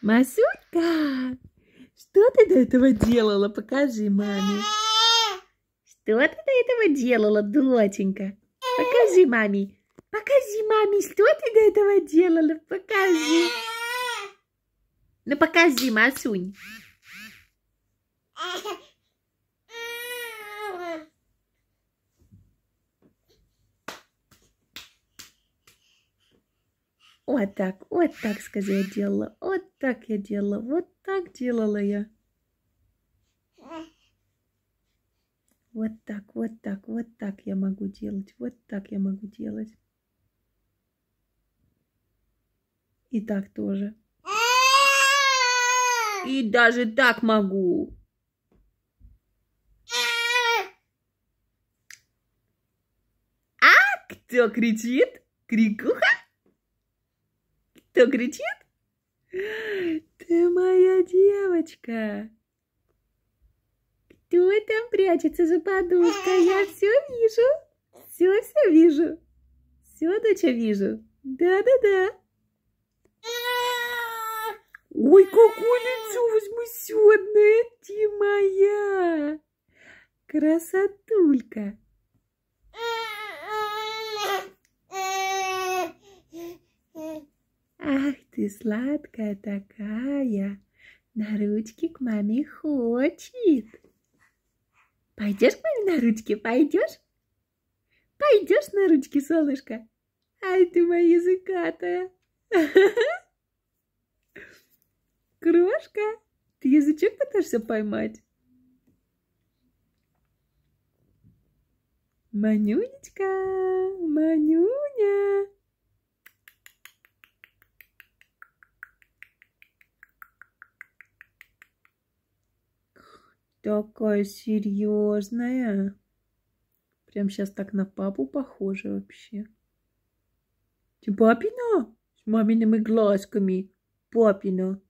Масулька, что ты до этого делала? Покажи маме. Что ты до этого делала, доченька? Покажи маме. Покажи маме, что ты до этого делала? Покажи. Ну покажи, Масунь. Вот так, вот так, скажи, я делала так я делала, вот так делала я. Вот так, вот так, вот так я могу делать, вот так я могу делать. И так тоже. И даже так могу. А кто кричит? Крикуха? Кто кричит? Ты моя девочка. Кто там прячется за подушкой? Я все вижу. Все, все вижу. Все, доча, вижу. Да-да-да. Ой, какое лицо возмущенное, ты моя. Красотулька. Ах ты сладкая такая, на ручки к маме хочет. Пойдешь к маме на ручки, пойдешь? Пойдешь на ручки, солнышко? Ай ты моя языкатая. Крошка, ты язычок пытаешься поймать? Манюнечка, Манюнечка. такая серьезная. Прям сейчас так на папу похоже вообще. Ты типа, папина? С мамиными глазками. Папина.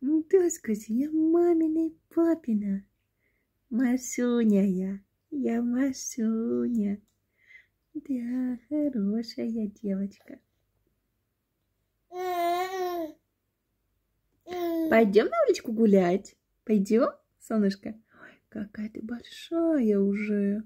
Ну да, скажи, я мамина и папина. Масюня я. Я Масюня. Да, хорошая девочка. Пойдем на уличку гулять. Пойдем, солнышко? Ой, какая ты большая уже.